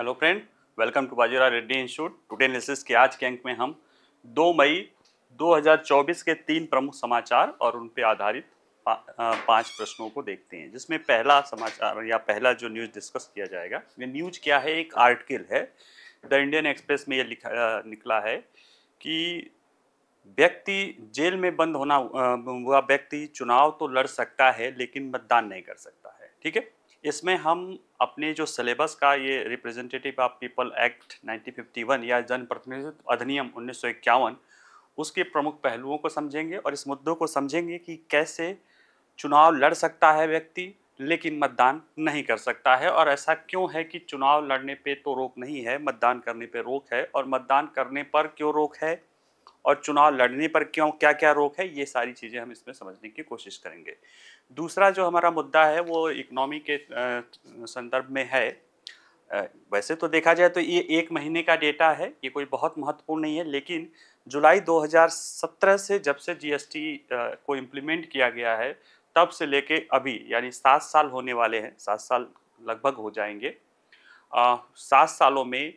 hello friend welcome to बाजीरा Reddy institute today analysis के आज के अंक में हम 2 मई 2024 के तीन प्रमुख समाचार और उन पर आधारित पा, पांच प्रश्नों को देखते हैं जिसमें पहला समाचार या पहला जो न्यूज़ डिस्कस किया जाएगा ये न्यूज़ क्या है एक आर्टिकल है द इंडियन एक्सप्रेस में ये लिखा निकला है कि व्यक्ति जेल में बंद होना हुआ व्यक्ति चुनाव तो लड़ सकता है लेकिन मतदान नहीं कर सकता है ठीक है इसमें हम अपने जो सिलेबस का ये रिप्रेजेंटेटिव ऑफ पीपल एक्ट 1951 या जनप्रतिनिधित्व अधिनियम उन्नीस उसके प्रमुख पहलुओं को समझेंगे और इस मुद्दों को समझेंगे कि कैसे चुनाव लड़ सकता है व्यक्ति लेकिन मतदान नहीं कर सकता है और ऐसा क्यों है कि चुनाव लड़ने पे तो रोक नहीं है मतदान करने पे रोक है और मतदान करने पर क्यों रोक है और चुनाव लड़ने पर क्यों क्या क्या रोक है ये सारी चीज़ें हम इसमें समझने की कोशिश करेंगे दूसरा जो हमारा मुद्दा है वो इकनॉमी के संदर्भ में है वैसे तो देखा जाए तो ये एक महीने का डेटा है ये कोई बहुत महत्वपूर्ण नहीं है लेकिन जुलाई 2017 से जब से जीएसटी को इम्प्लीमेंट किया गया है तब से लेके अभी यानी सात साल होने वाले हैं सात साल लगभग हो जाएंगे सात सालों में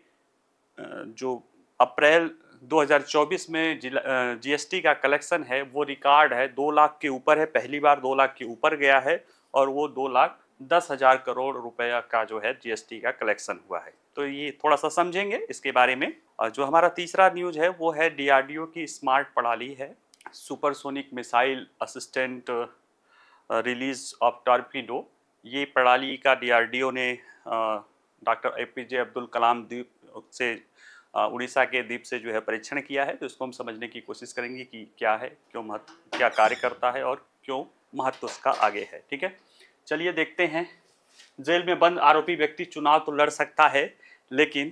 जो अप्रैल 2024 में जीएसटी का कलेक्शन है वो रिकॉर्ड है दो लाख के ऊपर है पहली बार दो लाख के ऊपर गया है और वो दो लाख दस हजार करोड़ रुपया का जो है जीएसटी का कलेक्शन हुआ है तो ये थोड़ा सा समझेंगे इसके बारे में और जो हमारा तीसरा न्यूज है वो है डीआरडीओ की स्मार्ट प्रणाली है supersonic missile assistant release of torpedo ये प्रणाली का डीआरडीओ ने doctor A P J Abdul Kalam द्वीप से उड़ीसा के द्वीप से जो है परीक्षण किया है तो इसको हम समझने की कोशिश करेंगे कि क्या है क्यों महत्व क्या कार्य करता है और क्यों महत्व उसका आगे है ठीक है चलिए देखते हैं जेल में बंद आरोपी व्यक्ति चुनाव तो लड़ सकता है लेकिन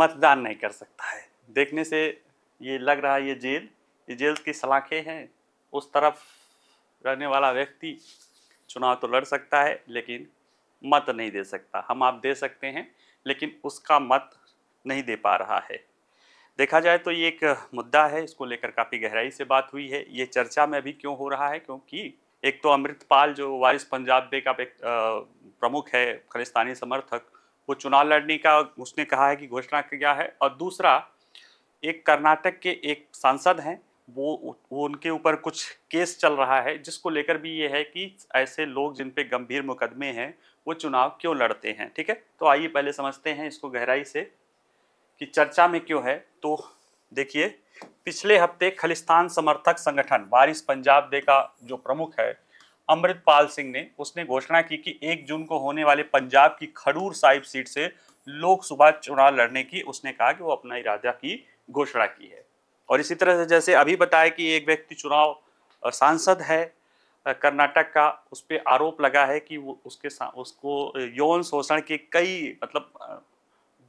मतदान नहीं कर सकता है देखने से ये लग रहा है ये जेल ये जेल की सलाखें हैं उस तरफ रहने वाला व्यक्ति चुनाव तो लड़ सकता है लेकिन मत नहीं दे सकता हम आप दे सकते हैं लेकिन उसका मत नहीं दे पा रहा है देखा जाए तो ये एक मुद्दा है इसको लेकर काफ़ी गहराई से बात हुई है ये चर्चा में अभी क्यों हो रहा है क्योंकि एक तो अमृतपाल जो वारिस पंजाब बे का एक प्रमुख है खालिस्तानी समर्थक वो चुनाव लड़ने का उसने कहा है कि घोषणा किया है और दूसरा एक कर्नाटक के एक सांसद हैं वो वो उनके ऊपर कुछ केस चल रहा है जिसको लेकर भी ये है कि ऐसे लोग जिन पे गंभीर मुकदमे हैं वो चुनाव क्यों लड़ते हैं ठीक है तो आइए पहले समझते हैं इसको गहराई से कि चर्चा में क्यों है तो देखिए पिछले हफ्ते खलिस्तान समर्थक संगठन वारिस पंजाब दे का जो प्रमुख है अमृतपाल सिंह ने उसने घोषणा की कि एक जून को होने वाले पंजाब की खडूर साहिब सीट से लोकसभा चुनाव लड़ने की उसने कहा कि वो अपना इरादा की घोषणा की है और इसी तरह से जैसे अभी बताया कि एक व्यक्ति चुनाव सांसद है कर्नाटक का उस पर आरोप लगा है कि वो उसके उसको यौन शोषण के कई मतलब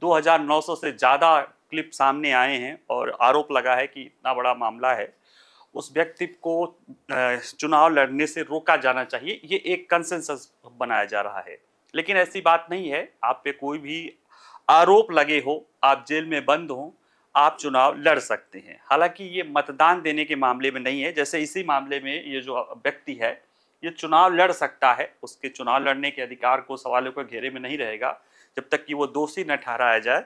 2,900 से ज़्यादा क्लिप सामने आए हैं और आरोप लगा है कि इतना बड़ा मामला है उस व्यक्ति को चुनाव लड़ने से रोका जाना चाहिए ये एक कंसेंसस बनाया जा रहा है लेकिन ऐसी बात नहीं है आप पे कोई भी आरोप लगे हो आप जेल में बंद हों आप चुनाव लड़ सकते हैं हालांकि ये मतदान देने के मामले में नहीं है जैसे इसी मामले में ये जो व्यक्ति है ये चुनाव लड़ सकता है उसके चुनाव लड़ने के अधिकार को सवालों के घेरे में नहीं रहेगा जब तक कि वो दोषी न ठहराया जाए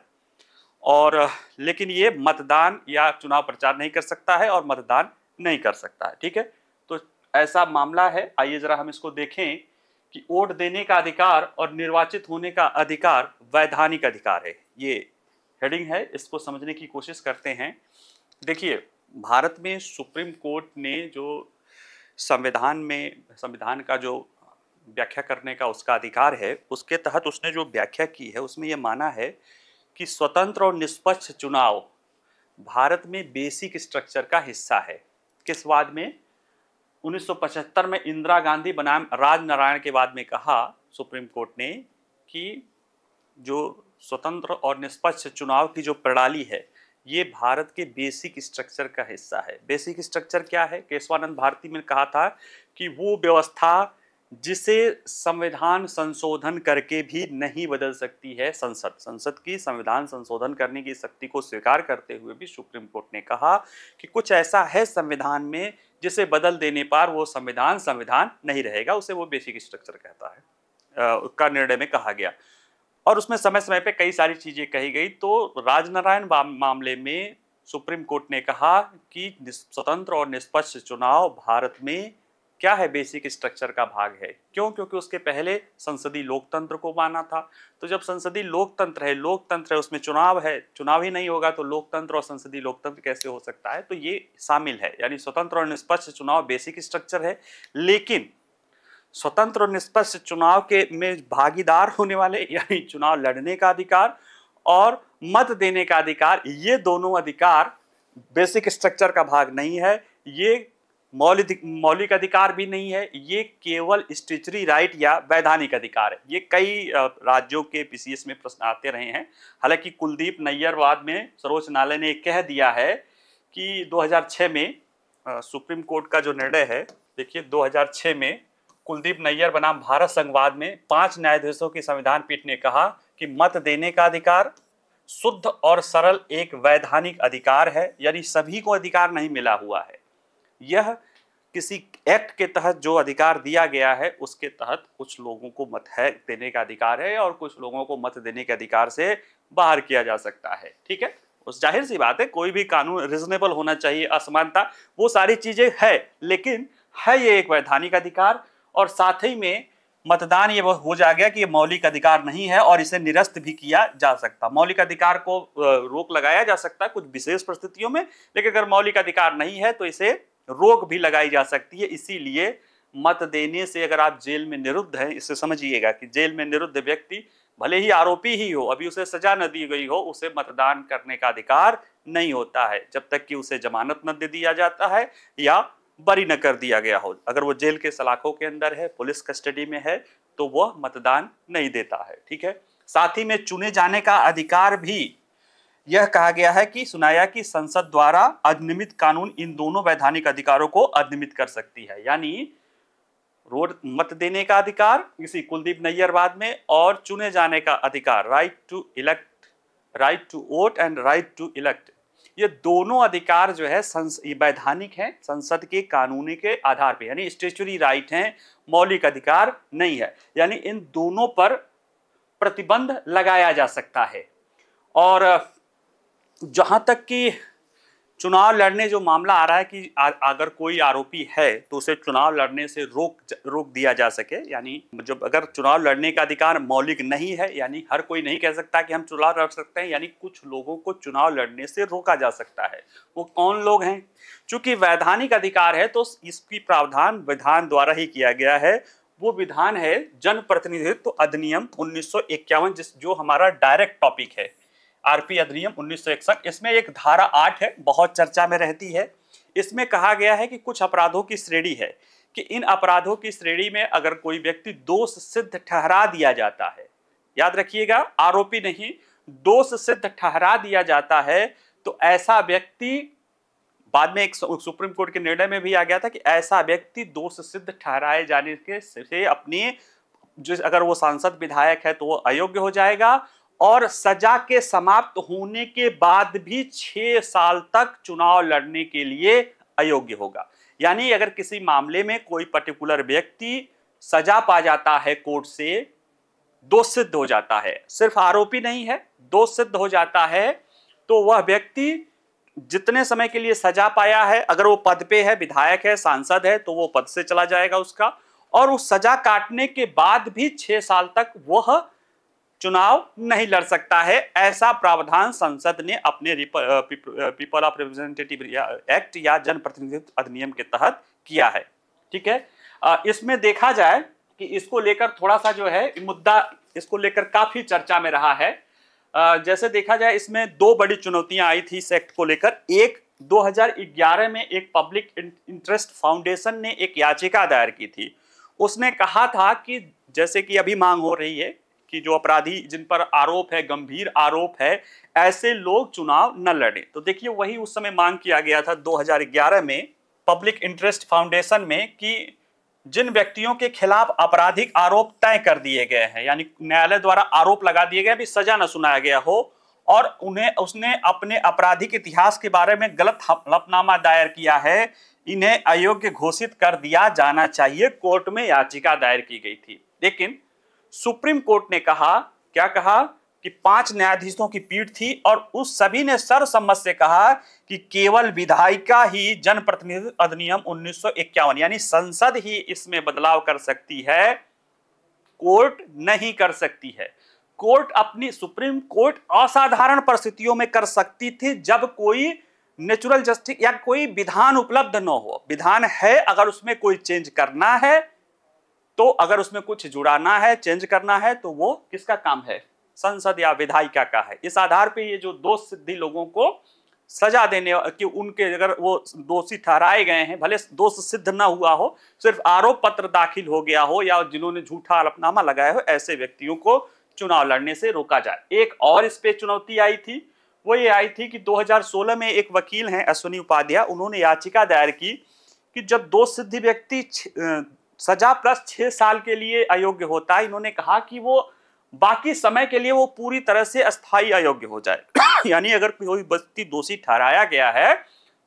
और लेकिन ये मतदान या चुनाव प्रचार नहीं कर सकता है और मतदान नहीं कर सकता है ठीक है तो ऐसा मामला है आइए ज़रा हम इसको देखें कि वोट देने का अधिकार और निर्वाचित होने का अधिकार वैधानिक अधिकार है ये हेडिंग है इसको समझने की कोशिश करते हैं देखिए भारत में सुप्रीम कोर्ट ने जो संविधान में संविधान का जो व्याख्या करने का उसका अधिकार है उसके तहत उसने जो व्याख्या की है उसमें ये माना है कि स्वतंत्र और निष्पक्ष चुनाव भारत में बेसिक स्ट्रक्चर का हिस्सा है किस वाद में 1975 में इंदिरा गांधी बनाम राज नारायण के बाद में कहा सुप्रीम कोर्ट ने कि जो स्वतंत्र और निष्पक्ष चुनाव की जो प्रणाली है ये भारत के बेसिक स्ट्रक्चर का हिस्सा है बेसिक स्ट्रक्चर क्या है केशवानंद भारती ने कहा था कि वो व्यवस्था जिसे संविधान संशोधन करके भी नहीं बदल सकती है संसद संसद की संविधान संशोधन करने की शक्ति को स्वीकार करते हुए भी सुप्रीम कोर्ट ने कहा कि कुछ ऐसा है संविधान में जिसे बदल देने पर वो संविधान संविधान नहीं रहेगा उसे वो बेसिक स्ट्रक्चर कहता है उसका निर्णय में कहा गया और उसमें समय समय पर कई सारी चीज़ें कही गई तो राजनारायण मामले में सुप्रीम कोर्ट ने कहा कि स्वतंत्र और निष्पक्ष चुनाव भारत में क्या है बेसिक स्ट्रक्चर का भाग है क्यों क्योंकि उसके पहले संसदीय लोकतंत्र को माना था तो जब संसदीय लोकतंत्र है लोकतंत्र है उसमें चुनाव है चुनाव ही नहीं होगा तो लोकतंत्र और संसदीय लोकतंत्र कैसे हो सकता है तो ये शामिल है यानी स्वतंत्र और निष्पक्ष चुनाव बेसिक स्ट्रक्चर है लेकिन स्वतंत्र और निष्पक्ष चुनाव के में भागीदार होने वाले यानी चुनाव लड़ने का अधिकार और मत देने का अधिकार ये दोनों अधिकार बेसिक स्ट्रक्चर का भाग नहीं है ये मौलिक मौलिक अधिकार भी नहीं है ये केवल स्टेचरी राइट या वैधानिक अधिकार है ये कई राज्यों के पीसीएस में प्रश्न आते रहे हैं हालांकि कुलदीप नैयर वाद में सर्वोच्च न्यायालय ने कह दिया है कि 2006 में सुप्रीम कोर्ट का जो निर्णय है देखिए 2006 में कुलदीप नैयर बनाम भारत संघवाद में पांच न्यायाधीशों की संविधान पीठ ने कहा कि मत देने का अधिकार शुद्ध और सरल एक वैधानिक अधिकार है यानी सभी को अधिकार नहीं मिला हुआ है यह किसी एक्ट के तहत जो अधिकार दिया गया है उसके तहत कुछ लोगों को मत है देने का अधिकार है और कुछ लोगों को मत देने के अधिकार से बाहर किया जा सकता है ठीक है उस जाहिर सी बात है कोई भी कानून रिजनेबल होना चाहिए असमानता वो सारी चीजें है लेकिन है ये एक वैधानिक अधिकार और साथ ही में मतदान ये हो जा गया कि ये मौलिक अधिकार नहीं है और इसे निरस्त भी किया जा सकता मौलिक अधिकार को रोक लगाया जा सकता है कुछ विशेष परिस्थितियों में लेकिन अगर मौलिक अधिकार नहीं है तो इसे रोक भी लगाई जा सकती है इसीलिए मत देने से अगर आप जेल में निरुद्ध हैं इससे समझिएगा कि जेल में निरुद्ध व्यक्ति भले ही आरोपी ही हो अभी उसे सजा न दी गई हो उसे मतदान करने का अधिकार नहीं होता है जब तक कि उसे जमानत न दे दिया जाता है या बरी न कर दिया गया हो अगर वो जेल के सलाखों के अंदर है पुलिस कस्टडी में है तो वह मतदान नहीं देता है ठीक है साथ ही में चुने जाने का अधिकार भी यह कहा गया है कि सुनाया कि संसद द्वारा अधिनियमित कानून इन दोनों वैधानिक अधिकारों को अधिनियमित कर सकती है यानी रोड मत देने का अधिकार किसी कुलदीप नैयर बाद में और चुने जाने का अधिकार right to elect right to vote and right to elect ये दोनों अधिकार जो है वैधानिक हैं संसद के कानूनी के आधार पर यानी स्टेचुरी राइट हैं मौलिक अधिकार नहीं है यानी इन दोनों पर प्रतिबंध लगाया जा सकता है और जहाँ तक कि चुनाव लड़ने जो मामला आ रहा है कि आ, अगर कोई आरोपी है तो उसे चुनाव लड़ने से रोक रोक दिया जा सके यानी जब अगर चुनाव लड़ने का अधिकार मौलिक नहीं है यानी हर कोई नहीं कह सकता कि हम चुनाव लड़ सकते हैं यानी कुछ लोगों को चुनाव लड़ने से रोका जा सकता है वो कौन लोग हैं चूंकि वैधानिक अधिकार है तो इसकी प्रावधान विधान द्वारा ही किया गया है वो विधान है जनप्रतिनिधित्व अधिनियम उन्नीस जिस जो हमारा डायरेक्ट टॉपिक है आरपी अधिनियम उन्नीस इसमें एक धारा आठ है बहुत चर्चा में रहती है इसमें कहा गया है कि कुछ अपराधों की श्रेणी है कि इन अपराधों की श्रेणी में अगर कोई व्यक्ति दोष सिद्ध ठहरा दिया जाता है याद रखिएगा आरोपी नहीं दोष सिद्ध ठहरा दिया जाता है तो ऐसा व्यक्ति बाद में एक सुप्रीम कोर्ट के निर्णय में भी आ गया था कि ऐसा व्यक्ति दोष सिद्ध ठहराए जाने के से अपनी जो अगर वो सांसद विधायक है तो वो अयोग्य हो जाएगा और सजा के समाप्त होने के बाद भी छह साल तक चुनाव लड़ने के लिए अयोग्य होगा यानी अगर किसी मामले में कोई पर्टिकुलर व्यक्ति सजा पा जाता है कोर्ट से दो सिद्ध हो जाता है सिर्फ आरोपी नहीं है दो सिद्ध हो जाता है तो वह व्यक्ति जितने समय के लिए सजा पाया है अगर वो पद पे है विधायक है सांसद है तो वो पद से चला जाएगा उसका और उस सजा काटने के बाद भी छह साल तक वह चुनाव नहीं लड़ सकता है ऐसा प्रावधान संसद ने अपने पीपल ऑफ रिप्रेजेंटेटिव एक्ट या जनप्रतिनिधित्व अधिनियम के तहत किया है ठीक है इसमें देखा जाए कि इसको लेकर थोड़ा सा जो है मुद्दा इसको लेकर काफी चर्चा में रहा है जैसे देखा जाए इसमें दो बड़ी चुनौतियां आई थी इस एक्ट को लेकर एक 2011 में एक पब्लिक इंटरेस्ट फाउंडेशन ने एक याचिका दायर की थी उसने कहा था कि जैसे कि अभी मांग हो रही है कि जो अपराधी जिन पर आरोप है गंभीर आरोप है ऐसे लोग चुनाव न लड़े तो देखिए वही उस समय मांग किया गया था 2011 में पब्लिक इंटरेस्ट फाउंडेशन में कि जिन व्यक्तियों के खिलाफ आपराधिक आरोप तय कर दिए गए हैं यानी न्यायालय द्वारा आरोप लगा दिए गए भी सजा न सुनाया गया हो और उन्हें उसने अपने आपराधिक इतिहास के बारे में गलत हलफनामा दायर किया है इन्हें अयोग्य घोषित कर दिया जाना चाहिए कोर्ट में याचिका दायर की गई थी लेकिन सुप्रीम कोर्ट ने कहा क्या कहा कि पांच न्यायाधीशों की पीठ थी और उस सभी ने सर्वसम्मत से कहा कि केवल विधायिका ही जनप्रतिनिधि अधिनियम उन्नीस यानी संसद ही इसमें बदलाव कर सकती है कोर्ट नहीं कर सकती है कोर्ट अपनी सुप्रीम कोर्ट असाधारण परिस्थितियों में कर सकती थी जब कोई नेचुरल जस्टिस या कोई विधान उपलब्ध न हो विधान है अगर उसमें कोई चेंज करना है तो अगर उसमें कुछ जुड़ाना है चेंज करना है तो वो किसका काम है संसद या विधायिका का है इस आधार पे ये जो दोष सिद्धि लोगों को सजा देने कि उनके अगर वो दोषी ठहराए गए हैं भले दोष सिद्ध ना हुआ हो सिर्फ आरोप पत्र दाखिल हो गया हो या जिन्होंने झूठा हलफनामा लगाया हो ऐसे व्यक्तियों को चुनाव लड़ने से रोका जाए एक और इस पे चुनौती आई थी वो ये आई थी कि 2016 में एक वकील हैं अश्विनी उपाध्याय उन्होंने याचिका दायर की कि जब दोष सिद्धि व्यक्ति सजा प्लस छह साल के लिए अयोग्य होता है इन्होंने कहा कि वो बाकी समय के लिए वो पूरी तरह से अस्थाई अयोग्य हो जाए यानी अगर कोई बस्ती दोषी ठहराया गया है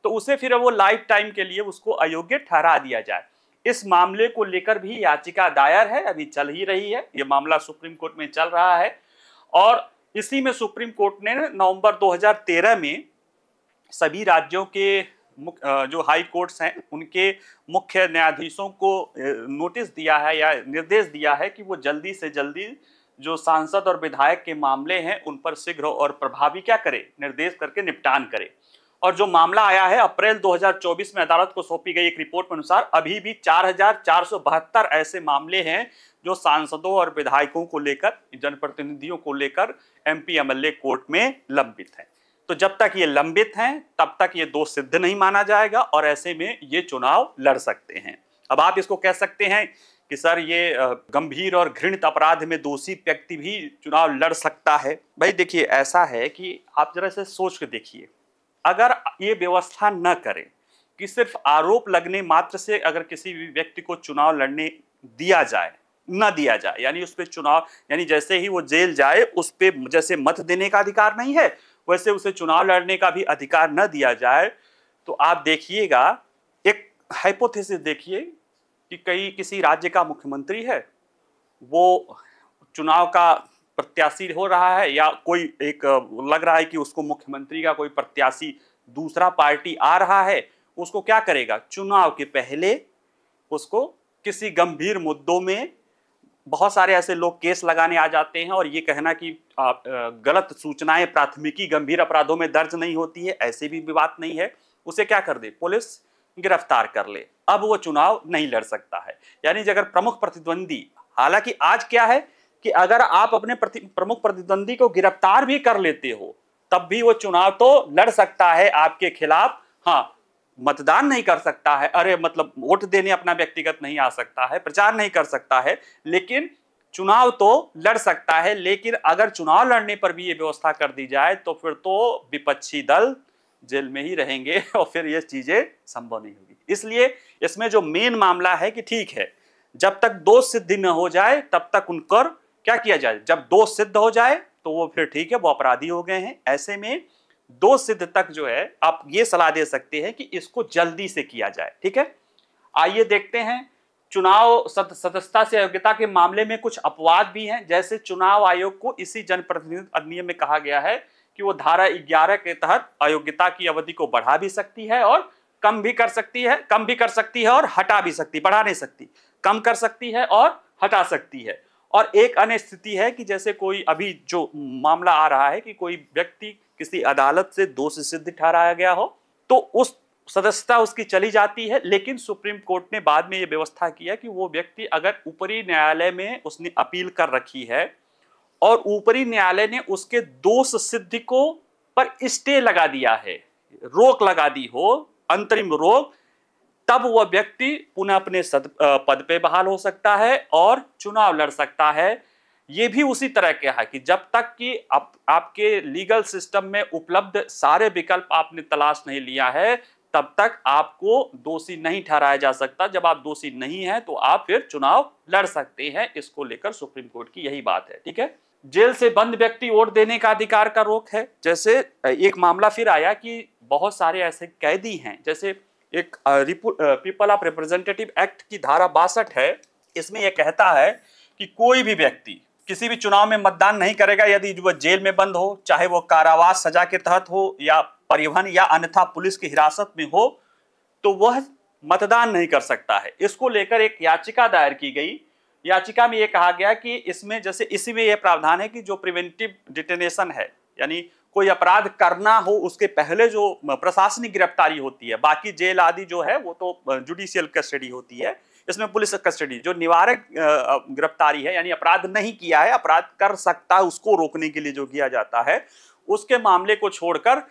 तो उसे फिर वो लाइफ टाइम के लिए उसको अयोग्य ठहरा दिया जाए इस मामले को लेकर भी याचिका दायर है अभी चल ही रही है ये मामला सुप्रीम कोर्ट में चल रहा है और इसी में सुप्रीम कोर्ट ने नवंबर 2013 में सभी राज्यों के जो हाई कोर्ट्स हैं उनके मुख्य न्यायाधीशों को नोटिस दिया है या निर्देश दिया है कि वो जल्दी से जल्दी जो सांसद और विधायक के मामले हैं उन पर शीघ्र और प्रभावी क्या करे निर्देश करके निपटान करे और जो मामला आया है अप्रैल 2024 में अदालत को सौंपी गई एक रिपोर्ट के अनुसार अभी भी चार ऐसे मामले हैं जो सांसदों और विधायकों को लेकर जनप्रतिनिधियों को लेकर एमपी एमएलए कोर्ट में लंबित हैं तो जब तक ये लंबित हैं तब तक ये दो सिद्ध नहीं माना जाएगा और ऐसे में ये चुनाव लड़ सकते हैं अब आप इसको कह सकते हैं कि सर ये गंभीर और घृणित अपराध में दोषी व्यक्ति भी चुनाव लड़ सकता है भाई देखिए ऐसा है कि आप जरा से सोच के देखिए अगर ये व्यवस्था न करें कि सिर्फ आरोप लगने मात्र से अगर किसी भी व्यक्ति को चुनाव लड़ने दिया जाए न दिया जाए यानी उस पर चुनाव यानी जैसे ही वो जेल जाए उस पर जैसे मत देने का अधिकार नहीं है वैसे उसे चुनाव लड़ने का भी अधिकार न दिया जाए तो आप देखिएगा एक हाइपोथेसिस देखिए कि कई किसी राज्य का मुख्यमंत्री है वो चुनाव का प्रत्याशी हो रहा है या कोई एक लग रहा है कि उसको मुख्यमंत्री का कोई प्रत्याशी दूसरा पार्टी आ रहा है उसको क्या करेगा चुनाव के पहले उसको किसी गंभीर मुद्दों में बहुत सारे ऐसे लोग केस लगाने आ जाते हैं और ये कहना कि आप गलत सूचनाएं प्राथमिकी गंभीर अपराधों में दर्ज नहीं होती है ऐसे भी बात नहीं है उसे क्या कर दे पुलिस गिरफ्तार कर ले अब वो चुनाव नहीं लड़ सकता है यानी अगर प्रमुख प्रतिद्वंदी हालांकि आज क्या है कि अगर आप अपने प्रति, प्रमुख प्रतिद्वंदी को गिरफ्तार भी कर लेते हो तब भी वो चुनाव तो लड़ सकता है आपके खिलाफ हाँ मतदान नहीं कर सकता है अरे मतलब वोट देने अपना व्यक्तिगत नहीं आ सकता है प्रचार नहीं कर सकता है लेकिन चुनाव तो लड़ सकता है लेकिन अगर चुनाव लड़ने पर भी ये व्यवस्था कर दी जाए तो फिर तो विपक्षी दल जेल में ही रहेंगे और फिर ये चीजें संभव नहीं होगी इसलिए इसमें जो मेन मामला है कि ठीक है जब तक दोष सिद्धि न हो जाए तब तक उनकर क्या किया जाए जब दोष सिद्ध हो जाए तो वो फिर ठीक है वो अपराधी हो गए हैं ऐसे में दो सिद्ध तक जो है आप ये सलाह दे सकते हैं कि इसको जल्दी से किया जाए ठीक है आइए देखते हैं चुनाव सदस्यता से योग्यता के मामले में कुछ अपवाद भी हैं जैसे चुनाव आयोग को इसी जनप्रतिनिधि अधिनियम में कहा गया है कि वो धारा 11 के तहत अयोग्यता की अवधि को बढ़ा भी सकती है और कम भी कर सकती है कम भी कर सकती है और हटा भी सकती बढ़ा नहीं सकती कम कर सकती है और हटा सकती है और एक अन्य स्थिति है कि जैसे कोई अभी जो मामला आ रहा है कि कोई व्यक्ति किसी अदालत से दोष सिद्ध ठहराया गया हो तो उस सदस्यता उसकी चली जाती है लेकिन सुप्रीम कोर्ट ने बाद में ये व्यवस्था किया कि वो व्यक्ति अगर ऊपरी न्यायालय में उसने अपील कर रखी है और ऊपरी न्यायालय ने उसके दोष सिद्धि को पर स्टे लगा दिया है रोक लगा दी हो अंतरिम रोक तब वह व्यक्ति पुनः अपने सद, पद पे बहाल हो सकता है और चुनाव लड़ सकता है ये भी उसी तरह के है कि जब तक कि आप, आपके लीगल सिस्टम में उपलब्ध सारे विकल्प आपने तलाश नहीं लिया है तब तक आपको दोषी नहीं ठहराया जा सकता जब आप दोषी नहीं हैं तो आप फिर चुनाव लड़ सकते हैं इसको लेकर सुप्रीम कोर्ट की यही बात है ठीक है जेल से बंद व्यक्ति वोट देने का अधिकार का रोक है जैसे एक मामला फिर आया कि बहुत सारे ऐसे कैदी हैं जैसे एक पीपल ऑफ रिप्रेजेंटेटिव एक्ट की धारा बासठ है इसमें यह कहता है कि कोई भी व्यक्ति किसी भी चुनाव में मतदान नहीं करेगा यदि वह जेल में बंद हो चाहे वह कारावास सजा के तहत हो या परिवहन या अन्यथा पुलिस की हिरासत में हो तो वह मतदान नहीं कर सकता है इसको लेकर एक याचिका दायर की गई याचिका में यह कहा गया कि इसमें जैसे इसी में यह प्रावधान है कि जो प्रिवेंटिव डिटेनेशन है यानी कोई अपराध करना हो उसके पहले जो प्रशासनिक गिरफ्तारी होती है बाकी जेल आदि जो है वो तो जुडिशियल कस्टडी होती है इसमें पुलिस कस्टडी जो निवारक गिरफ्तारी है यानी अपराध नहीं किया है अपराध कर सकता है उसको रोकने के लिए जो किया जाता है उसके मामले को छोड़कर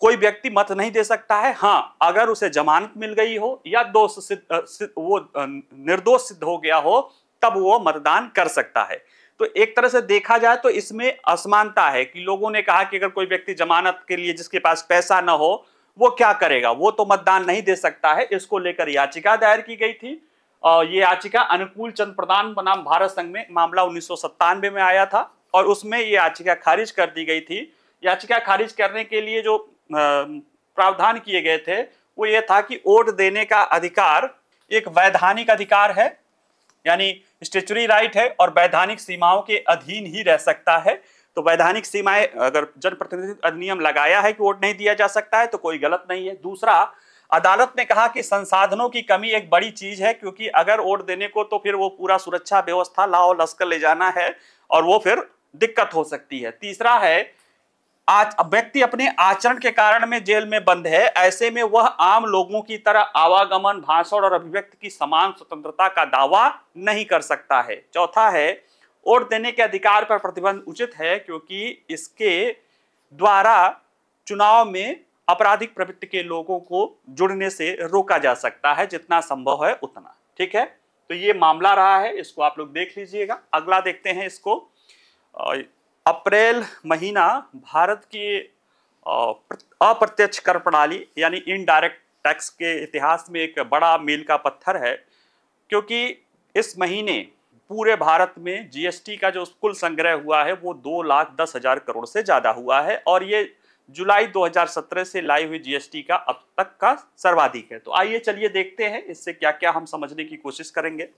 कोई व्यक्ति मत नहीं दे सकता है हाँ अगर उसे जमानत मिल गई हो या दोष वो निर्दोष सिद्ध हो गया हो तब वो मतदान कर सकता है तो एक तरह से देखा जाए तो इसमें असमानता है कि लोगों ने कहा कि अगर कोई व्यक्ति जमानत के लिए जिसके पास पैसा ना हो वो क्या करेगा वो तो मतदान नहीं दे सकता है इसको लेकर याचिका दायर की गई थी और ये याचिका अनुकूल चंद प्रधान बनाम भारत संघ में मामला उन्नीस में आया था और उसमें ये याचिका खारिज कर दी गई थी याचिका खारिज करने के लिए जो प्रावधान किए गए थे वो ये था कि वोट देने का अधिकार एक वैधानिक अधिकार है यानी स्टेचुरी राइट है और वैधानिक सीमाओं के अधीन ही रह सकता है तो वैधानिक सीमाएं अगर जनप्रतिनिधि अधिनियम लगाया है कि वोट नहीं दिया जा सकता है तो कोई गलत नहीं है दूसरा अदालत ने कहा कि संसाधनों की कमी एक बड़ी चीज है क्योंकि अगर वोट देने को तो फिर वो पूरा सुरक्षा व्यवस्था लाओ लश्कर ले जाना है और वो फिर दिक्कत हो सकती है तीसरा है आज व्यक्ति अपने आचरण के कारण में जेल में बंद है ऐसे में वह आम लोगों की तरह आवागमन भाषण और अभिव्यक्ति की समान स्वतंत्रता का दावा नहीं कर सकता है चौथा है वोट देने के अधिकार पर प्रतिबंध उचित है क्योंकि इसके द्वारा चुनाव में आपराधिक प्रवृत्ति के लोगों को जुड़ने से रोका जा सकता है जितना संभव है उतना ठीक है तो ये मामला रहा है इसको आप लोग देख लीजिएगा अगला देखते हैं इसको अप्रैल महीना भारत की अप्रत्यक्ष कर प्रणाली यानी इनडायरेक्ट टैक्स के इतिहास में एक बड़ा मील का पत्थर है क्योंकि इस महीने पूरे भारत में जीएसटी का जो कुल संग्रह हुआ है वो दो लाख दस हजार करोड़ से ज़्यादा हुआ है और ये जुलाई 2017 से लाई हुई जीएसटी का अब तक का सर्वाधिक है तो आइए चलिए देखते हैं इससे क्या क्या हम समझने की कोशिश करेंगे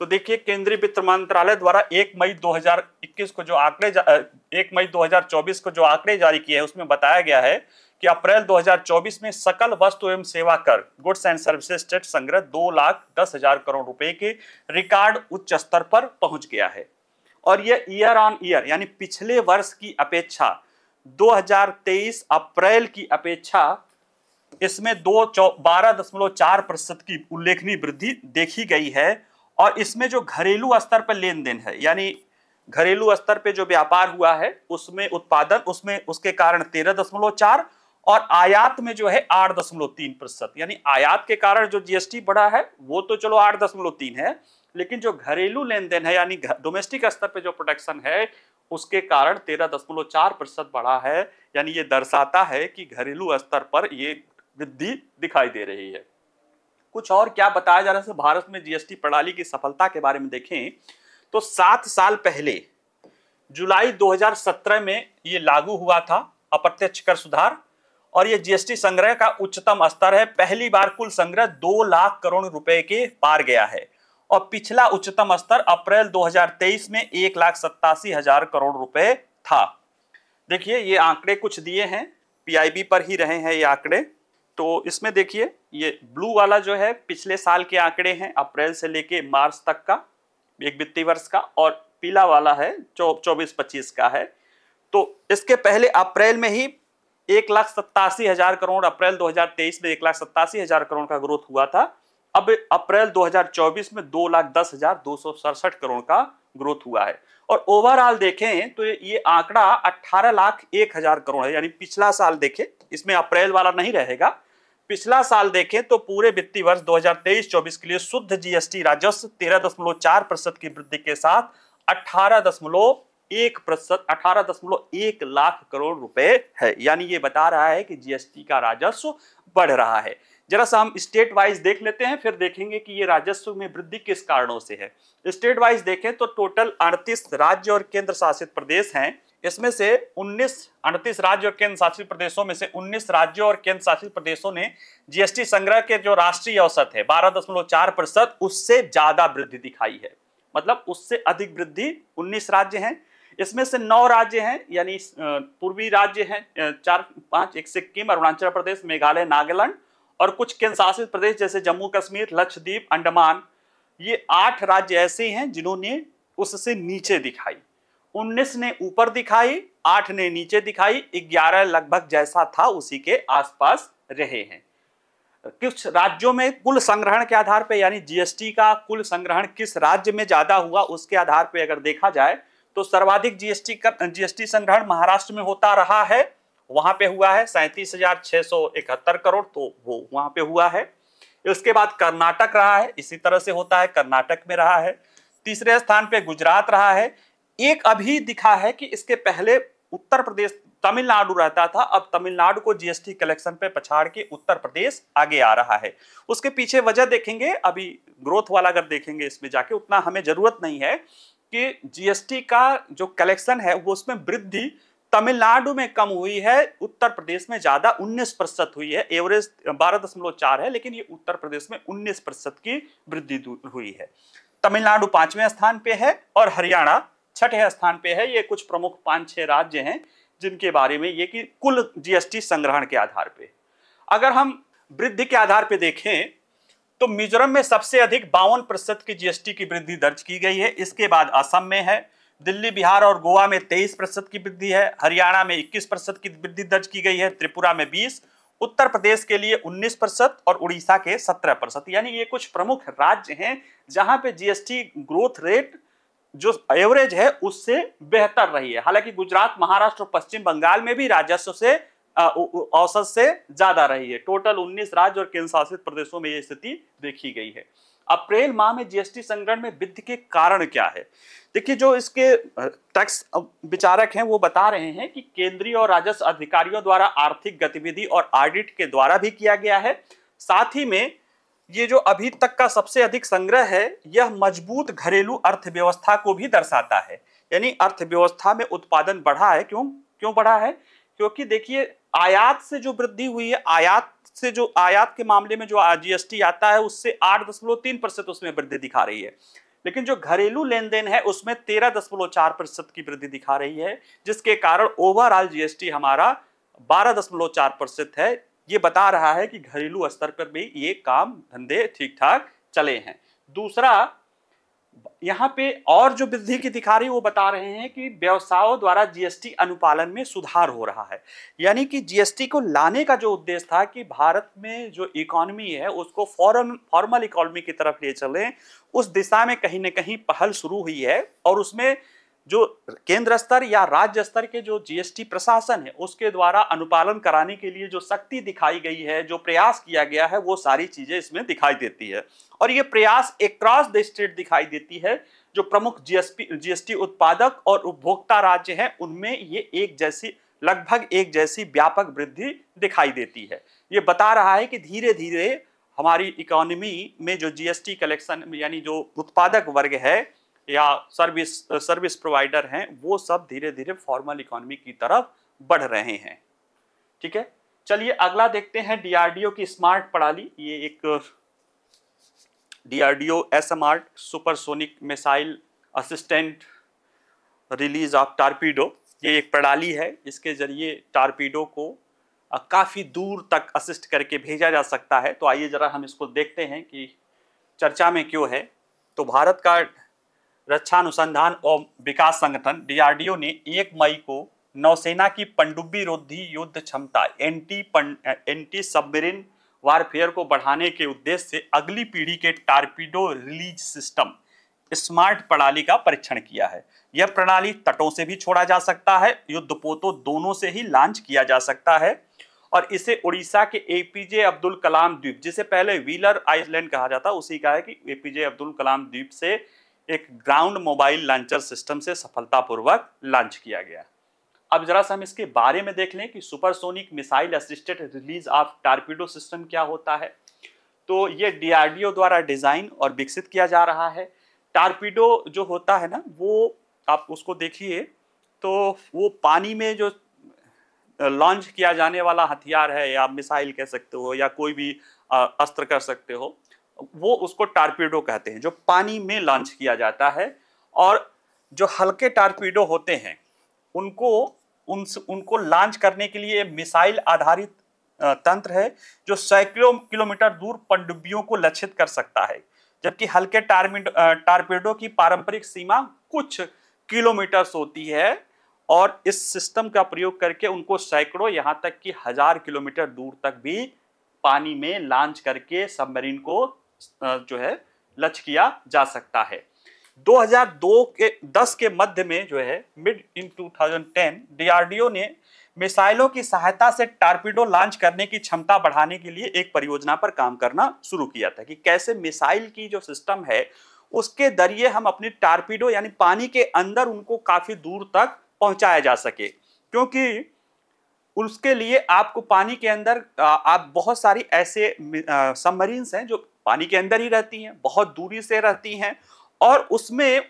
तो देखिए केंद्रीय वित्त मंत्रालय द्वारा 1 मई 2021 को जो आंकड़े एक मई 2024 को जो आंकड़े जारी किए हैं उसमें बताया गया है कि अप्रैल 2024 में सकल वस्तु एवं सेवा कर गुड्स एंड सर्विसेज टैक्स संग्रह दो लाख दस हजार करोड़ रुपए के रिकॉर्ड उच्च स्तर पर पहुंच गया है और यह ईयर ऑन ईयर यानी पिछले वर्ष की अपेक्षा 2023 अप्रैल की अपेक्षा इसमें दो बारह दशमलव चार प्रतिशत की उल्लेखनीय वृद्धि देखी गई है और इसमें जो घरेलू स्तर पर लेन देन है यानी घरेलू स्तर पर जो व्यापार हुआ है उसमें उत्पादन उसमें उसके कारण तेरह दशमलव चार और आयात में जो है आठ दशमलव तीन प्रतिशत यानी आयात के कारण जो जीएसटी बढ़ा है वो तो चलो आठ दशमलव तीन है लेकिन जो घरेलू लेन देन है यानी डोमेस्टिक स्तर पर जो प्रोडक्शन है उसके कारण तेरह दशमलव चार प्रतिशत बढ़ा है यानी ये दर्शाता है कि घरेलू स्तर पर ये वृद्धि दिखाई दे रही है कुछ और क्या बताया जा रहा है भारत में जीएसटी प्रणाली की सफलता के बारे में देखें तो सात साल पहले जुलाई 2017 में ये लागू हुआ था अप्रत्यक्ष कर सुधार और ये जीएसटी संग्रह का उच्चतम स्तर है पहली बार कुल संग्रह दो लाख करोड़ रुपए के पार गया है और पिछला उच्चतम स्तर अप्रैल 2023 में एक लाख सत्तासी हजार करोड़ रुपए था देखिए ये आंकड़े कुछ दिए हैं पीआईबी पर ही रहे हैं ये आंकड़े तो इसमें देखिए ये ब्लू वाला जो है पिछले साल के आंकड़े हैं अप्रैल से लेके मार्च तक का एक वित्तीय वर्ष का और पीला वाला है जो चौबीस पच्चीस का है तो इसके पहले अप्रैल में ही एक लाख सत्तासी हजार करोड़ अप्रैल 2023 में एक लाख सत्तासी हजार करोड़ का ग्रोथ हुआ था अब अप्रैल 2024 में दो लाख दस हजार दो सौ सड़सठ करोड़ का ग्रोथ हुआ है और ओवरऑल देखें तो ये आंकड़ा अट्ठारह लाख एक हजार करोड़ है यानी पिछला साल देखें इसमें अप्रैल वाला नहीं रहेगा पिछला साल देखें तो पूरे वित्तीय वर्ष 2023-24 के लिए शुद्ध जीएसटी राजस्व तेरह दशमलव चार प्रतिशत की वृद्धि के साथ अठारह दशमलव एक प्रतिशत अठारह दशमलव एक लाख करोड़ रुपए है यानी ये बता रहा है कि जीएसटी का राजस्व बढ़ रहा है जरा सा हम स्टेट वाइज देख लेते हैं फिर देखेंगे कि ये राजस्व में वृद्धि किस कारणों से है स्टेट वाइज देखें तो टोटल अड़तीस राज्य और केंद्र शासित प्रदेश हैं इसमें से 19 अड़तीस राज्य और केंद्र शासित प्रदेशों में से 19 राज्यों और केंद्र शासित प्रदेशों ने जीएसटी संग्रह के जो राष्ट्रीय औसत है चार प्रतिशत उससे ज्यादा वृद्धि दिखाई है मतलब उससे अधिक वृद्धि उन्नीस राज्य हैं इसमें से नौ राज्य हैं यानी पूर्वी राज्य हैं चार पांच एक सिक्किम अरुणाचल प्रदेश मेघालय नागालैंड और कुछ केंद्रशासित प्रदेश जैसे जम्मू कश्मीर लक्षद्वीप अंडमान ये आठ राज्य ऐसे हैं जिन्होंने उससे नीचे दिखाई उन्नीस ने ऊपर दिखाई आठ ने नीचे दिखाई ग्यारह लगभग जैसा था उसी के आसपास रहे हैं कुछ राज्यों में कुल संग्रहण के आधार पर यानी जीएसटी का कुल संग्रहण किस राज्य में ज्यादा हुआ उसके आधार पर अगर देखा जाए तो सर्वाधिक जीएसटी का जीएसटी संग्रहण महाराष्ट्र में होता रहा है वहां पे हुआ है सैंतीस हजार छह सौ इकहत्तर करोड़ तो वो वहां पे हुआ है उसके बाद कर्नाटक रहा है इसी तरह से होता है कर्नाटक में रहा है तीसरे स्थान पे गुजरात रहा है एक अभी दिखा है कि इसके पहले उत्तर प्रदेश तमिलनाडु रहता था अब तमिलनाडु को जीएसटी कलेक्शन पे पछाड़ के उत्तर प्रदेश आगे आ रहा है उसके पीछे वजह देखेंगे अभी ग्रोथ वाला अगर देखेंगे इसमें जाके उतना हमें जरूरत नहीं है कि जीएसटी का जो कलेक्शन है वो उसमें वृद्धि तमिलनाडु में कम हुई है उत्तर प्रदेश में ज्यादा 19 प्रतिशत हुई है एवरेज बारह दशमलव चार है लेकिन ये उत्तर प्रदेश में 19 प्रतिशत की वृद्धि हुई है तमिलनाडु पांचवें स्थान पे है और हरियाणा छठे स्थान पे है ये कुछ प्रमुख पांच छह राज्य हैं जिनके बारे में ये कि कुल जीएसटी संग्रहण के आधार पे अगर हम वृद्धि के आधार पर देखें तो मिजोरम में सबसे अधिक बावन प्रतिशत की जीएसटी की वृद्धि दर्ज की गई है इसके बाद असम में है दिल्ली बिहार और गोवा में 23 प्रतिशत की वृद्धि है हरियाणा में 21 प्रतिशत की वृद्धि दर्ज की गई है त्रिपुरा में 20 उत्तर प्रदेश के लिए 19 प्रतिशत और उड़ीसा के 17 प्रतिशत यानी ये कुछ प्रमुख राज्य हैं जहां पे जीएसटी ग्रोथ रेट जो एवरेज है उससे बेहतर रही है हालांकि गुजरात महाराष्ट्र और पश्चिम बंगाल में भी राजस्व से औसत से ज्यादा रही है टोटल उन्नीस राज्य और केंद्र शासित प्रदेशों में ये स्थिति देखी गई है अप्रैल माह में जीएसटी संग्रहण में वृद्धि के कारण क्या है देखिए जो इसके टैक्स विचारक हैं वो बता रहे हैं कि केंद्रीय और राजस्व अधिकारियों द्वारा आर्थिक गतिविधि और ऑडिट के द्वारा भी किया गया है साथ ही में ये जो अभी तक का सबसे अधिक संग्रह है यह मजबूत घरेलू अर्थव्यवस्था को भी दर्शाता है यानी अर्थव्यवस्था में उत्पादन बढ़ा है क्यों क्यों बढ़ा है क्योंकि देखिए आयात से जो वृद्धि हुई है आयात से जो आयात के मामले में जो जीएसटी आता है उससे आठ दशमलव तीन प्रतिशत उसमें वृद्धि दिखा रही है लेकिन जो घरेलू लेन देन है उसमें तेरह दशमलव चार प्रतिशत की वृद्धि दिखा रही है जिसके कारण ओवरऑल जीएसटी हमारा बारह दशमलव चार प्रतिशत है ये बता रहा है कि घरेलू स्तर पर भी ये काम धंधे ठीक ठाक चले हैं दूसरा यहाँ पे और जो वृद्धि की दिखा रही वो बता रहे हैं कि व्यवसायों द्वारा जीएसटी अनुपालन में सुधार हो रहा है यानी कि जीएसटी को लाने का जो उद्देश्य था कि भारत में जो इकोनॉमी है उसको फॉरन फॉर्मल इकोनॉमी की तरफ ले चलें उस दिशा में कहीं ना कहीं पहल शुरू हुई है और उसमें जो केंद्र स्तर या राज्य स्तर के जो जीएसटी प्रशासन है उसके द्वारा अनुपालन कराने के लिए जो शक्ति दिखाई गई है जो प्रयास किया गया है वो सारी चीजें इसमें दिखाई देती है और ये प्रयास एक्रॉस द स्टेट दिखाई देती है जो प्रमुख जीएसपी जीएसटी उत्पादक और उपभोक्ता राज्य हैं उनमें ये एक जैसी लगभग एक जैसी व्यापक वृद्धि दिखाई देती है ये बता रहा है कि धीरे धीरे हमारी इकोनॉमी में जो जीएसटी कलेक्शन यानी जो उत्पादक वर्ग है या सर्विस सर्विस प्रोवाइडर हैं वो सब धीरे धीरे फॉर्मल इकोनॉमी की तरफ बढ़ रहे हैं ठीक है चलिए अगला देखते हैं डीआरडीओ की स्मार्ट प्रणाली ये एक डीआरडीओ आर supersonic missile assistant release of torpedo ये एक प्रणाली है इसके जरिए टारपीडो को काफ़ी दूर तक असिस्ट करके भेजा जा सकता है तो आइए ज़रा हम इसको देखते हैं कि चर्चा में क्यों है तो भारत का रक्षा अनुसंधान और विकास संगठन डीआरडीओ ने 1 मई को नौसेना की पंडुब्बी रोधी युद्ध क्षमता एंटी पन, एंटी सबमरीन वारफेयर को बढ़ाने के उद्देश्य से अगली पीढ़ी के टारपीडो रिलीज सिस्टम स्मार्ट प्रणाली का परीक्षण किया है यह प्रणाली तटों से भी छोड़ा जा सकता है युद्ध पोतों दोनों से ही लॉन्च किया जा सकता है और इसे उड़ीसा के एपीजे अब्दुल कलाम द्वीप जिसे पहले व्हीलर आइसलैंड कहा जाता उसी का है कि एपीजे अब्दुल कलाम द्वीप से एक ग्राउंड मोबाइल लॉन्चर सिस्टम से सफलतापूर्वक लॉन्च किया गया अब जरा सा हम इसके बारे में देख लें कि supersonic missile assisted release of torpedo system क्या होता है तो ये डीआरडीओ द्वारा डिज़ाइन और विकसित किया जा रहा है टारपीडो जो होता है ना वो आप उसको देखिए तो वो पानी में जो लॉन्च किया जाने वाला हथियार है या मिसाइल कह सकते हो या कोई भी अस्त्र कर सकते हो वो उसको टारपीडो कहते हैं जो पानी में लॉन्च किया जाता है और जो हल्के टारपीडो होते हैं उनको उन उनको लॉन्च करने के लिए मिसाइल आधारित तंत्र है जो सैकड़ों किलोमीटर दूर पनडुब्बियों को लक्षित कर सकता है जबकि हल्के टारपीडो की पारंपरिक सीमा कुछ किलोमीटर्स होती है और इस सिस्टम का प्रयोग करके उनको सैकड़ों यहाँ तक कि हजार किलोमीटर दूर तक भी पानी में लॉन्च करके सबमरीन को जो है लक्ष्य किया जा सकता है 2002 के 10 के मध्य में जो है मिड इन 2010 डीआरडीओ ने मिसाइलों की सहायता से टारपीडो लॉन्च करने की क्षमता बढ़ाने के लिए एक परियोजना पर काम करना शुरू किया था कि कैसे मिसाइल की जो सिस्टम है उसके जरिए हम अपने टारपीडो यानी पानी के अंदर उनको काफ़ी दूर तक पहुंचाया जा सके क्योंकि उसके लिए आपको पानी के अंदर आप बहुत सारी ऐसे सबमरीन्स हैं जो पानी के अंदर ही रहती हैं बहुत दूरी से रहती हैं और उसमें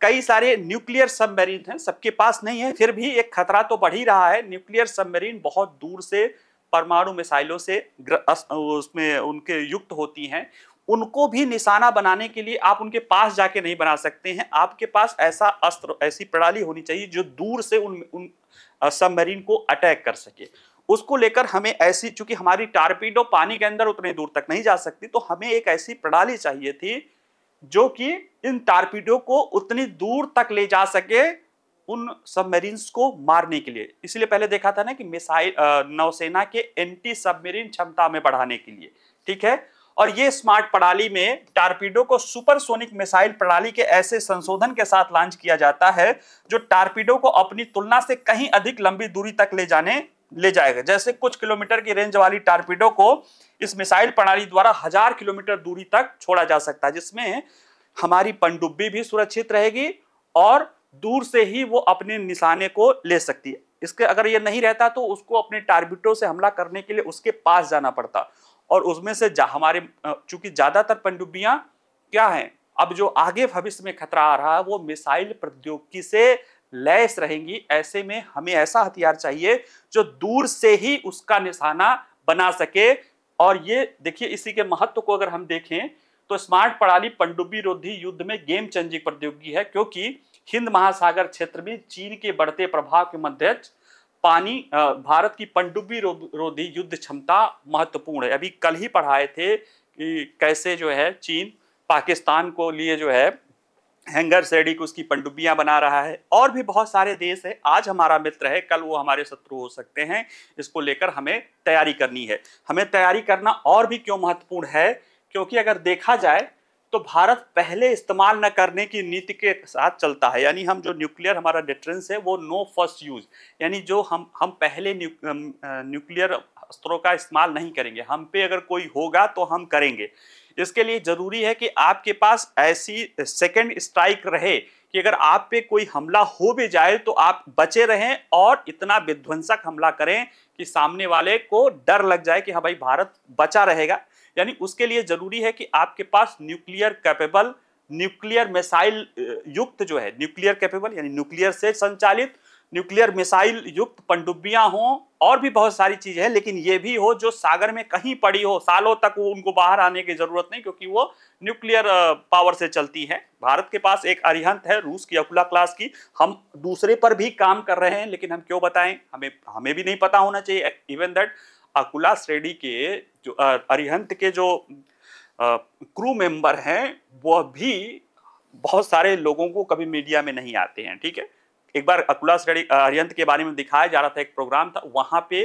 कई सारे न्यूक्लियर सबमरीन हैं सबके पास नहीं है फिर भी एक खतरा तो बढ़ ही रहा है न्यूक्लियर सबमरीन बहुत दूर से परमाणु मिसाइलों से उसमें उनके युक्त होती हैं उनको भी निशाना बनाने के लिए आप उनके पास जाके नहीं बना सकते हैं आपके पास ऐसा अस्त्र ऐसी प्रणाली होनी चाहिए जो दूर से उन, उन सबमरीन को अटैक कर सके उसको लेकर हमें ऐसी चूंकि हमारी टारपीडो पानी के अंदर उतनी दूर तक नहीं जा सकती तो हमें एक ऐसी प्रणाली चाहिए थी जो कि इन टारपीडो को उतनी दूर तक ले जा सके उन सबमरीन्स को मारने के लिए इसलिए पहले देखा था ना कि मिसाइल नौसेना के एंटी सबमरीन क्षमता में बढ़ाने के लिए ठीक है और ये स्मार्ट प्रणाली में टारपीडो को सुपरसोनिक मिसाइल प्रणाली के ऐसे संशोधन के साथ लॉन्च किया जाता है जो टारपीडो को अपनी तुलना से कहीं अधिक लंबी दूरी तक ले जाने ले जाएगा जैसे कुछ किलोमीटर की रेंज वाली टारपीडो को इस मिसाइल प्रणाली द्वारा हजार किलोमीटर दूरी तक छोड़ा जा सकता है जिसमें हमारी पनडुब्बी भी सुरक्षित रहेगी और दूर से ही वो अपने निशाने को ले सकती है इसके अगर ये नहीं रहता तो उसको अपने टारबिटो से हमला करने के लिए उसके पास जाना पड़ता और उसमें से हमारे चूंकि ज़्यादातर पनडुब्बियाँ क्या हैं अब जो आगे भविष्य में खतरा आ रहा है वो मिसाइल प्रौद्योगिकी से लैस रहेंगी ऐसे में हमें ऐसा हथियार चाहिए जो दूर से ही उसका निशाना बना सके और ये देखिए इसी के महत्व को अगर हम देखें तो स्मार्ट प्रणाली पंडुबी रोधी युद्ध में गेम चेंजिंग प्रतियोगी है क्योंकि हिंद महासागर क्षेत्र में चीन के बढ़ते प्रभाव के मध्य पानी भारत की पनडुब्बी रोधी युद्ध क्षमता महत्वपूर्ण है अभी कल ही पढ़ाए थे कि कैसे जो है चीन पाकिस्तान को लिए जो है हैंगर रेडी को उसकी पनडुब्बियां बना रहा है और भी बहुत सारे देश है आज हमारा मित्र है कल वो हमारे शत्रु हो सकते हैं इसको लेकर हमें तैयारी करनी है हमें तैयारी करना और भी क्यों महत्वपूर्ण है क्योंकि अगर देखा जाए तो भारत पहले इस्तेमाल न करने की नीति के साथ चलता है यानी हम जो न्यूक्लियर हमारा डिटरेंस है वो नो फर्स्ट यूज यानी जो हम हम पहले न्यूक्लियर अस्त्रों का इस्तेमाल नहीं करेंगे हम पे अगर कोई होगा तो हम करेंगे इसके लिए ज़रूरी है कि आपके पास ऐसी सेकेंड स्ट्राइक रहे कि अगर आप पे कोई हमला हो भी जाए तो आप बचे रहें और इतना विध्वंसक हमला करें कि सामने वाले को डर लग जाए कि हाँ भाई भारत बचा रहेगा यानी उसके लिए ज़रूरी है कि आपके पास न्यूक्लियर कैपेबल न्यूक्लियर मिसाइल युक्त जो है न्यूक्लियर कैपेबल यानी न्यूक्लियर से संचालित न्यूक्लियर मिसाइल युक्त पंडुबियां हों और भी बहुत सारी चीजें हैं लेकिन ये भी हो जो सागर में कहीं पड़ी हो सालों तक वो उनको बाहर आने की जरूरत नहीं क्योंकि वो न्यूक्लियर पावर से चलती है भारत के पास एक अरिहंत है रूस की अकुला क्लास की हम दूसरे पर भी काम कर रहे हैं लेकिन हम क्यों बताएं हमें हमें भी नहीं पता होना चाहिए इवन दैट अकुला श्रेणी के जो अरिहंत के जो क्रू मेंबर हैं वह भी बहुत सारे लोगों को कभी मीडिया में नहीं आते हैं ठीक है एक बार अकुला अरियंत के बारे में दिखाया जा रहा था एक प्रोग्राम था वहां पे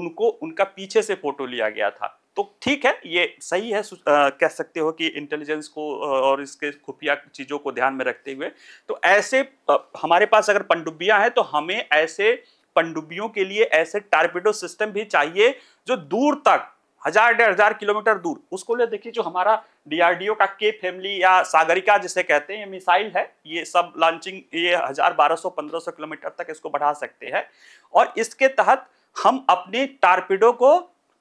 उनको उनका पीछे से फोटो लिया गया था तो ठीक है ये सही है आ, कह सकते हो कि इंटेलिजेंस को और इसके खुफिया चीज़ों को ध्यान में रखते हुए तो ऐसे आ, हमारे पास अगर पनडुब्बियां हैं तो हमें ऐसे पनडुब्बियों के लिए ऐसे टारपेडो सिस्टम भी चाहिए जो दूर तक हजार डेढ़ हजार किलोमीटर दूर उसको ले देखिए जो हमारा डीआरडीओ का के फैमिली या सागरिका जिसे कहते हैं मिसाइल है ये सब लॉन्चिंग ये हजार बारह सौ पंद्रह सौ किलोमीटर तक इसको बढ़ा सकते हैं और इसके तहत हम अपने टारपीडो को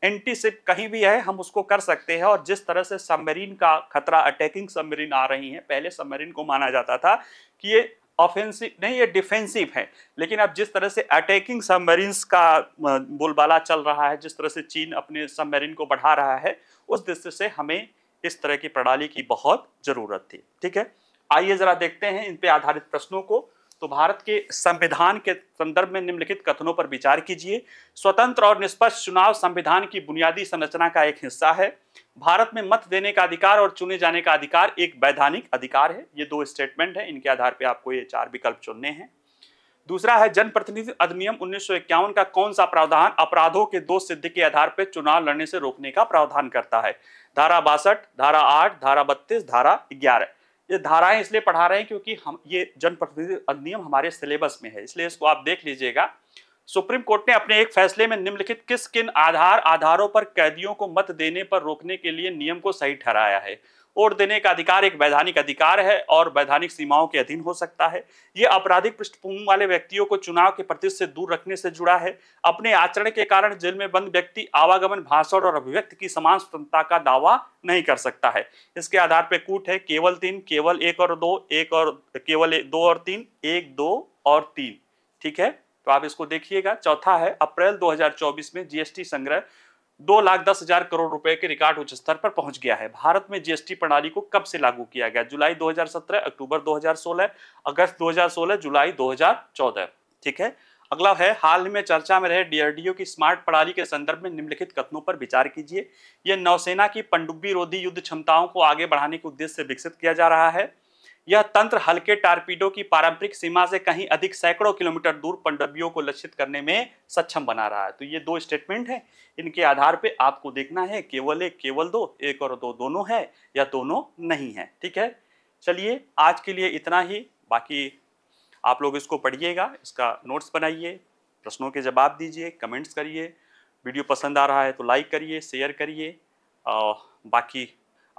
एंटीसिप कहीं भी है हम उसको कर सकते हैं और जिस तरह से सबमरीन का खतरा अटैकिंग सबमरीन आ रही है पहले सबमरीन को माना जाता था कि ये ऑफेंसिव नहीं ये डिफेंसिव है लेकिन अब जिस तरह से अटैकिंग सबमरीन का बोलबाला चल रहा है जिस तरह से चीन अपने सबमरीन को बढ़ा रहा है उस दृष्टि से हमें इस तरह की प्रणाली की बहुत ज़रूरत थी ठीक है आइए ज़रा देखते हैं इन पर आधारित प्रश्नों को तो भारत के संविधान के संदर्भ में निम्नलिखित कथनों पर विचार कीजिए स्वतंत्र और निष्पक्ष चुनाव संविधान की बुनियादी संरचना का एक हिस्सा है भारत में मत देने का अधिकार और चुने जाने का अधिकार एक वैधानिक अधिकार है ये दो स्टेटमेंट है इनके आधार पर आपको ये चार विकल्प चुनने हैं दूसरा है जनप्रतिनिधि अधिनियम उन्नीस का कौन सा प्रावधान अपराधों के दो सिद्ध के आधार पर चुनाव लड़ने से रोकने का प्रावधान करता है धारा बासठ धारा आठ धारा बत्तीस धारा ग्यारह ये धाराएं इसलिए पढ़ा रहे हैं क्योंकि हम ये जनप्रतिनिधि अधिनियम हमारे सिलेबस में है इसलिए इसको आप देख लीजिएगा सुप्रीम कोर्ट ने अपने एक फैसले में निम्नलिखित किस किन आधार आधारों पर कैदियों को मत देने पर रोकने के लिए नियम को सही ठहराया है वोट देने का अधिकार एक वैधानिक अधिकार है और वैधानिक सीमाओं के अधीन हो सकता है ये आपराधिक पृष्ठभूमि वाले व्यक्तियों को चुनाव के प्रति से दूर रखने से जुड़ा है अपने आचरण के कारण जेल में बंद व्यक्ति आवागमन भाषण और अभिव्यक्ति की समान स्वतंत्रता का दावा नहीं कर सकता है इसके आधार पर कूट है केवल तीन केवल एक और दो एक और केवल दो और तीन एक दो और तीन ठीक है तो आप इसको देखिएगा चौथा है अप्रैल 2024 में जीएसटी संग्रह दो लाख दस हजार करोड़ रुपए के रिकॉर्ड उच्च स्तर पर पहुंच गया है भारत में जीएसटी प्रणाली को कब से लागू किया गया जुलाई 2017 अक्टूबर 2016 अगस्त 2016 जुलाई 2014 ठीक है अगला है हाल ही में चर्चा में रहे डीआरडीओ की स्मार्ट प्रणाली के संदर्भ में निम्नलिखित कथनों पर विचार कीजिए यह नौसेना की पनडुब्बी रोधी युद्ध क्षमताओं को आगे बढ़ाने के उद्देश्य से विकसित किया जा रहा है यह तंत्र हल्के टारपीडो की पारंपरिक सीमा से कहीं अधिक सैकड़ों किलोमीटर दूर पंडबियों को लक्षित करने में सक्षम बना रहा है तो ये दो स्टेटमेंट है इनके आधार पे आपको देखना है केवल एक केवल दो एक और दो दोनों है या दोनों नहीं है ठीक है चलिए आज के लिए इतना ही बाकी आप लोग इसको पढ़िएगा इसका नोट्स बनाइए प्रश्नों के जवाब दीजिए कमेंट्स करिए वीडियो पसंद आ रहा है तो लाइक करिए शेयर करिए और बाकी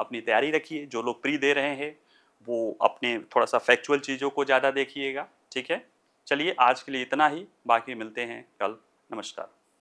अपनी तैयारी रखिए जो लोग प्री दे रहे हैं वो अपने थोड़ा सा फैक्चुअल चीज़ों को ज़्यादा देखिएगा ठीक है चलिए आज के लिए इतना ही बाकी मिलते हैं कल नमस्कार